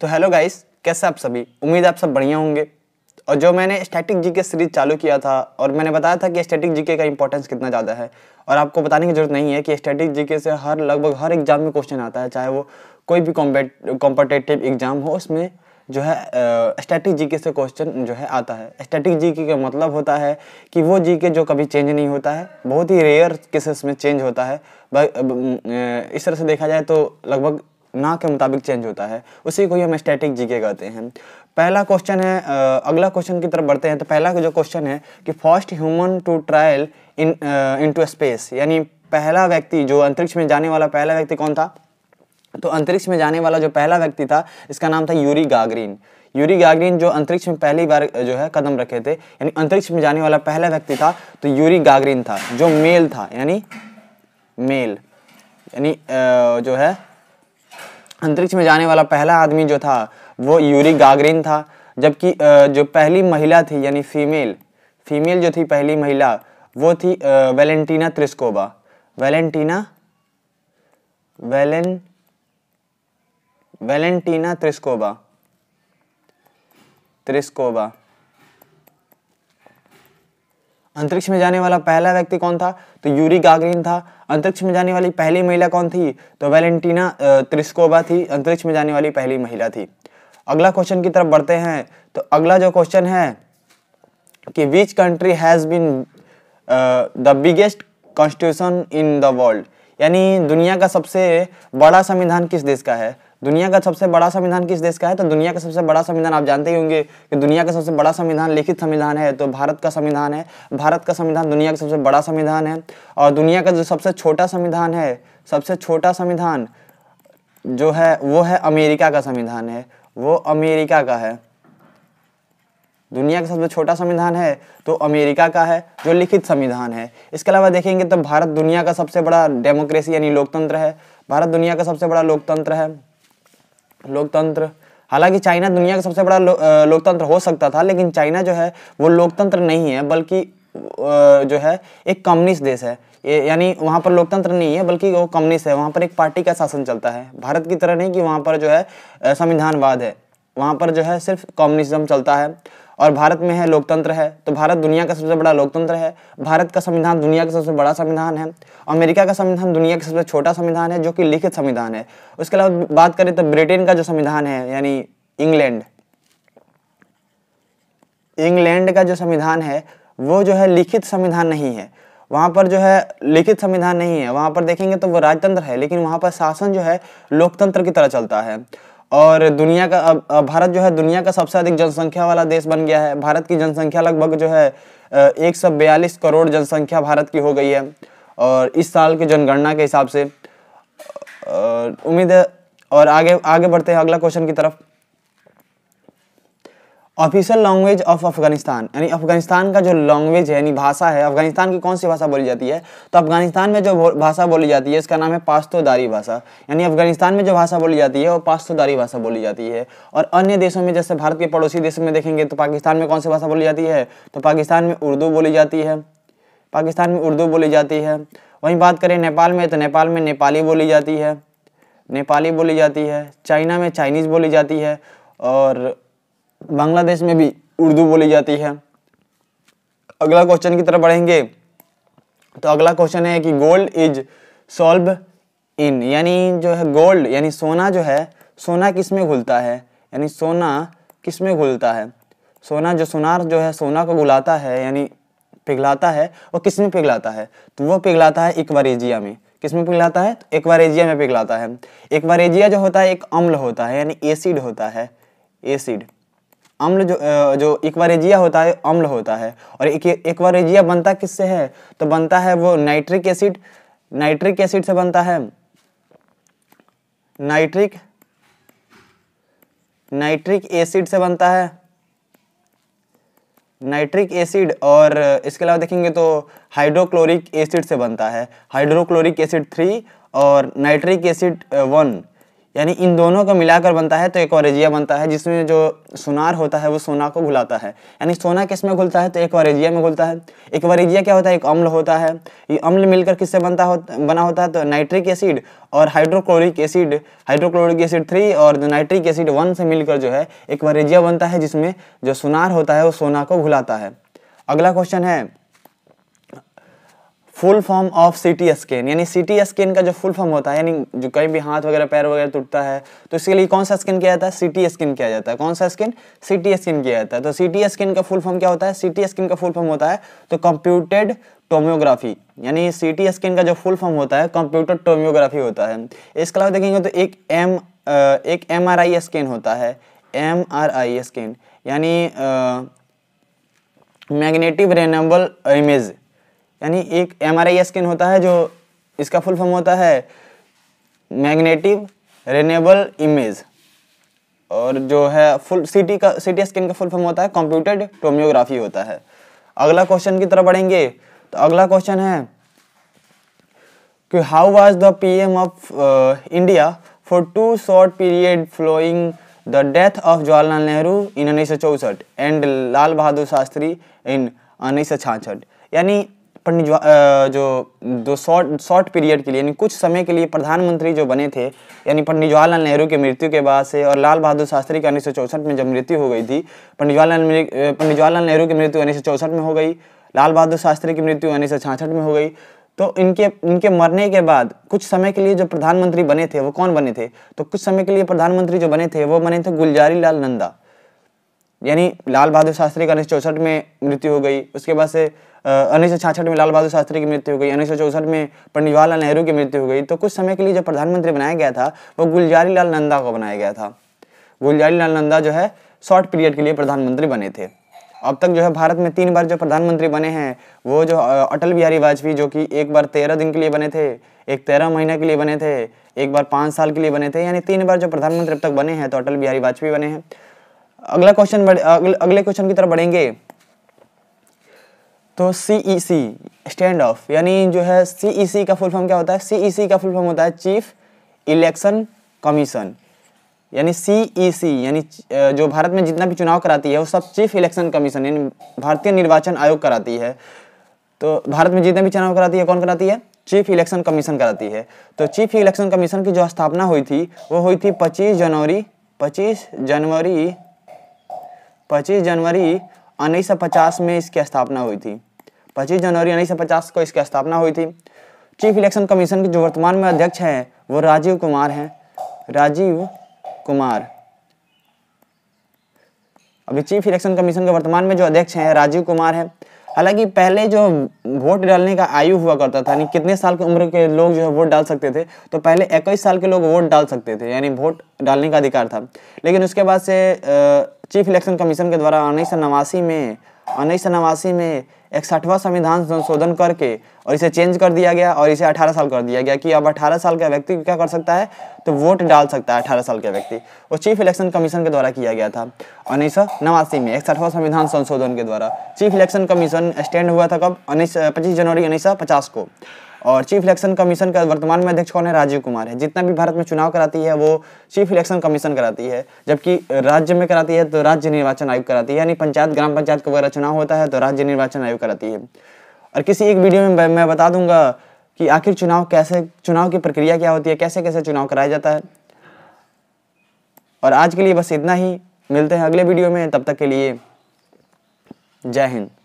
तो hello guys कैसे आप सभी उम्मीद आप सब बढ़िया होंगे और जो मैंने स्टैटिक जीके सीरीज चालू किया था और मैंने बताया था कि स्टैटिक जीके का इंपॉर्टेंस कितना ज़्यादा है और आपको बताने की जरूरत नहीं है कि स्टैटिक जीके से हर लगभग हर एग्जाम में क्वेश्चन आता है चाहे वो कोई भी कॉम्पिटेटिव एग्जाम हो उसमें जो है स्टैटिक जीके से क्वेश्चन जो है आता है स्टैटिक जीके का मतलब होता है कि वो जीके जो कभी चेंज नहीं होता है बहुत ही रेयर केसेस में चेंज होता है इस तरह से देखा जाए तो लगभग ना के मुताबिक चेंज होता है उसी को ही हम स्टैटिक जीके कहते हैं पहला क्वेश्चन है अगला क्वेश्चन की तरफ बढ़ते हैं तो पहला जो क्वेश्चन है कि first human to trial in into space यानी पहला व्यक्ति जो अंतरिक्ष में जाने वाला पहला व्यक्ति कौन था तो अंतरिक्ष में जाने वाला जो पहला व्यक्ति था इसका नाम था यूरी गागरीन यूरी गागरीन जो अंतरिक्ष में पहली बार जो है कदम रखे थे यानी अंतरिक्ष में जाने वाला पहला व्यक्ति था तो यूरी गागरीन था जो मेल था यानी मेल यानी जो है अंतरिक्ष में जाने वाला पहला आदमी जो था वो यूरी गागरिन था जबकि जो पहली महिला थी यानी फीमेल फीमेल जो थी पहली महिला वो थी वेलेंटीना त्रिस्कोबा वेलेंटीना वेलें वेलेंटीना त्रिस्कोबा त्रिस्कोबा अंतरिक्ष में जाने वाला पहला व्यक्ति कौन था तो यूरी गागरिन था अंतरिक्ष में जाने वाली पहली महिला कौन थी तो वेलेंटीना त्रिस्कोबा थी अंतरिक्ष में जाने वाली पहली महिला थी अगला क्वेश्चन की तरफ बढ़ते हैं तो अगला जो क्वेश्चन है कि which country has been the biggest constitution in the world यानी दुनिया का सबसे बड़ा संविधान किस देश का है दुनिया का सबसे बड़ा संविधान किस देश का है तो दुनिया का सबसे बड़ा संविधान आप जानते ही होंगे कि दुनिया का सबसे बड़ा संविधान लिखित संविधान है तो भारत का संविधान है भारत का संविधान दुनिया का सबसे बड़ा संविधान है और दुनिया का जो सबसे छोटा संविधान है सबसे छोटा संविधान जो है वो है अमेरिका का संविधान है वो अमेरिका का है दुनिया का सबसे छोटा संविधान है तो अमेरिका का है जो लिखित संविधान है इसके अलावा देखेंगे तो भारत दुनिया का सबसे बड़ा डेमोक्रेसी यानी लोकतंत्र है भारत दुनिया का सबसे बड़ा लोकतंत्र है लोकतंत्र हालांकि चाइना दुनिया का सबसे बड़ा लो, लोकतंत्र हो सकता था लेकिन चाइना जो है वो लोकतंत्र नहीं है बल्कि जो है एक कम्युनिस्ट देश है यानी वहाँ पर लोकतंत्र नहीं है बल्कि वो कम्युनिस्ट है वहाँ पर एक पार्टी का शासन चलता है भारत की तरह नहीं कि वहाँ पर जो है संविधानवाद है वहाँ पर जो है सिर्फ कम्युनिज्म चलता है और भारत में है लोकतंत्र है तो भारत दुनिया का सबसे बड़ा लोकतंत्र है भारत का संविधान दुनिया का सबसे बड़ा संविधान है अमेरिका का संविधान दुनिया का सबसे छोटा संविधान है जो कि लिखित संविधान है उसके अलावा बात करें तो ब्रिटेन का जो संविधान है यानी इंग्लैंड इंग्लैंड का जो संविधान है वो जो है लिखित संविधान नहीं है वहाँ पर जो है लिखित संविधान नहीं है वहाँ पर देखेंगे तो वो राजतंत्र है लेकिन वहाँ पर शासन जो है लोकतंत्र की तरह चलता है और दुनिया का अब भारत जो है दुनिया का सबसे अधिक जनसंख्या वाला देश बन गया है भारत की जनसंख्या लगभग जो है एक सौ बयालीस करोड़ जनसंख्या भारत की हो गई है और इस साल की जनगणना के हिसाब से उम्मीद है और आगे आगे बढ़ते हैं अगला क्वेश्चन की तरफ ऑफिशियल लैंग्वेज ऑफ अफगानिस्तान यानी अफगानिस्तान का जो लैंग्वेज है यानी भाषा है अफगानिस्तान की कौन सी भाषा बोली जाती है तो अफगानिस्तान में जो भाषा बोली जाती है इसका नाम है पास्तोदारी भाषा यानी अफगानिस्तान में जो भाषा बोली जाती है वो पास्तोदारी भाषा बोली जाती है और अन्य देशों में जैसे भारत के पड़ोसी देशों में देखेंगे तो पाकिस्तान में कौन सी भाषा बोली जाती है तो पाकिस्तान में उर्दू बोली जाती है पाकिस्तान में उर्दू बोली जाती है वहीं बात करें नेपाल में तो नेपाल में नेपाली बोली जाती है नेपाली बोली जाती है चाइना में चाइनीज़ बोली जाती है और बांग्लादेश में भी उर्दू बोली जाती है अगला क्वेश्चन की तरफ बढ़ेंगे तो अगला क्वेश्चन है कि गोल्ड इज सॉल्व इन यानी जो है गोल्ड यानी सोना जो है सोना किस में घुलता है यानी सोना किस में घुलता है सोना जो सोनार जो है सोना को घुलाता है यानी पिघलाता है वो किस में पिघलाता है तो वो पिघलाता है इक्वारेजिया में किस में पिघलाता है तो एक्वारेजिया में पिघलाता है एक्वारेजिया जो होता है एक अम्ल होता है यानी एसिड होता है एसिड अम्ल जो जो इक्वारेजिया होता है अम्ल होता है और एक इक्वारेजिया बनता किससे है तो बनता है वो नाइट्रिक एसिड नाइट्रिक एसिड से बनता है नाइट्रिक नाइट्रिक एसिड से बनता है नाइट्रिक एसिड और इसके अलावा देखेंगे तो हाइड्रोक्लोरिक एसिड से बनता है हाइड्रोक्लोरिक एसिड थ्री और नाइट्रिक एसिड वन यानी इन दोनों को मिलाकर बनता है तो एक औरजिया बनता है जिसमें जो सोनार होता है वो सोना को घुलाता है यानी सोना किस में घुलता है तो एक औरजिया में घुलता है एक वरेजिया क्या होता है एक अम्ल होता है ये अम्ल मिलकर किससे बनता हो बना होता है तो नाइट्रिक एसिड और hydrochloric acid hydrochloric acid three और नाइट्रिक एसिड वन से मिलकर जो है एक वरेजिया बनता है जिसमें जो सोनार होता है वो सोना को घुलाता है अगला क्वेश्चन है full form of C T scan यानी सी टी स्कैन का जो फुल फॉर्म होता है यानी जो कहीं भी हाथ वगैरह पैर वगैरह टूटता है तो इसके लिए कौन सा स्कैन किया जाता है सी टी स्कैन किया जाता है कौन सा स्कैन सी टी स्कैन किया जाता है तो सी टी स्कैन का फुल फॉर्म क्या होता है सी टी स्कैन का फुल फॉर्म होता है तो कंप्यूटेड टोमियोग्राफी यानी सी टी स्कैन का जो फुल फॉर्म होता है कंप्यूटर टोमियोग्राफी होता है इसके अलावा देखेंगे तो एक एम एक एम आर आई स्कैन होता है एम आर आई स्कैन यानी मैग्नेटिव रेनेबल इमेज यानी एक एम आर आई स्किन होता है जो इसका फुल फॉर्म होता है मैग्नेटिव रेनेबल इमेज और जो है फुल सीटी का सीटी स्कैन का फुल फॉर्म होता है कंप्यूटेड टोमियोग्राफी होता है अगला क्वेश्चन की तरफ बढ़ेंगे तो अगला क्वेश्चन है कि how was the PM of India for too short period following the death of Jawaharlal Nehru in उन्नीस एंड लाल बहादुर शास्त्री इन उन्नीस यानी पंडित जो दो शॉर्ट शॉर्ट पीरियड के लिए यानी कुछ समय के लिए प्रधानमंत्री जो बने थे यानी पंडित जवाहरलाल नेहरू की मृत्यु के बाद से और लाल बहादुर शास्त्री की उन्नीस में जब मृत्यु हो गई थी पंडित जवाहरलाल पंडित जवाहरलाल नेहरू की मृत्यु उन्नीस में हो गई लाल बहादुर शास्त्री की मृत्यु उन्नीस में हो गई तो इनके इनके मरने के बाद कुछ समय के लिए जो प्रधानमंत्री बने थे वो कौन बने थे तो कुछ समय के लिए प्रधानमंत्री जो बने थे वो बने थे गुलजारी लाल नंदा यानी लाल बहादुर शास्त्री का उन्नीस में मृत्यु हो गई उसके बाद से उन्नीस सौ छाछठ में लाल बहादुर शास्त्री की मृत्यु हो गई उन्नीस सौ चौसठ में पंडित जवाहरलाल नेहरू की मृत्यु हो गई तो कुछ समय के लिए जो प्रधानमंत्री बनाया गया था वो गुलजारी लाल नंदा को बनाया गया था गुलजारी लाल नंदा जो है शॉर्ट पीरियड के लिए प्रधानमंत्री बने थे अब तक जो है भारत में तीन बार जो प्रधानमंत्री बने हैं वो जो अटल बिहारी वाजपेयी जो कि एक बार तेरह दिन के लिए बने थे एक तेरह महीने के लिए बने थे एक बार पाँच साल के लिए बने थे यानी तीन बार जो प्रधानमंत्री अब तक बने हैं तो अटल बिहारी वाजपेयी बने हैं अगला क्वेश्चन अगले क्वेश्चन की तरफ बढ़ेंगे तो सी ई सी स्टैंड ऑफ यानी जो है सी ई सी का फुल फॉर्म क्या होता है सी ई सी का फुल फॉर्म होता है चीफ इलेक्शन कमीशन यानी सी ई सी यानी जो भारत में जितना भी चुनाव कराती है वो सब चीफ इलेक्शन कमीशन यानी भारतीय निर्वाचन आयोग कराती है तो भारत में जितने भी चुनाव कराती है कौन कराती है चीफ इलेक्शन कमीशन कराती है तो चीफ इलेक्शन कमीशन की जो स्थापना हुई थी वो हुई थी 25 जनवरी 25 जनवरी 25 जनवरी उन्नीस में इसकी स्थापना हुई थी पच्चीस जनवरी उन्नीस को इसकी स्थापना हुई थी चीफ इलेक्शन कमीशन के जो वर्तमान में अध्यक्ष हैं वो राजीव कुमार हैं राजीव कुमार अभी चीफ इलेक्शन कमीशन के वर्तमान में जो अध्यक्ष हैं राजीव कुमार हैं हालांकि पहले जो वोट डालने का आयु हुआ करता था यानी कितने साल की उम्र के लोग जो है वोट डाल सकते थे तो पहले इक्कीस साल के लोग वोट डाल सकते थे यानी वोट डालने का अधिकार था लेकिन उसके बाद से चीफ इलेक्शन कमीशन के द्वारा उन्नीस में उन्नीस में इकसठवा संविधान संशोधन करके और इसे चेंज कर दिया गया और इसे 18 साल कर दिया गया कि अब 18 साल का व्यक्ति क्या कर सकता है तो वोट डाल सकता है 18 साल का व्यक्ति वो चीफ इलेक्शन कमीशन के द्वारा किया गया था उन्नीस नवासी में इकसठवा संविधान संशोधन के द्वारा चीफ इलेक्शन कमीशन स्टैंड हुआ था कब उन्नीस पच्चीस जनवरी उन्नीस को और चीफ इलेक्शन कमीशन का वर्तमान में अध्यक्ष कौन है राजीव कुमार है जितना भी भारत में चुनाव कराती है वो चीफ इलेक्शन कमीशन कराती है जबकि राज्य में कराती है तो राज्य निर्वाचन आयोग कराती है यानी पंचायत ग्राम पंचायत का वगैरह चुनाव होता है तो राज्य निर्वाचन आयोग कराती है और किसी एक वीडियो में मैं बता दूंगा कि आखिर चुनाव कैसे चुनाव की प्रक्रिया क्या होती है कैसे कैसे चुनाव कराया जाता है और आज के लिए बस इतना ही मिलते हैं अगले वीडियो में तब तक के लिए जय हिंद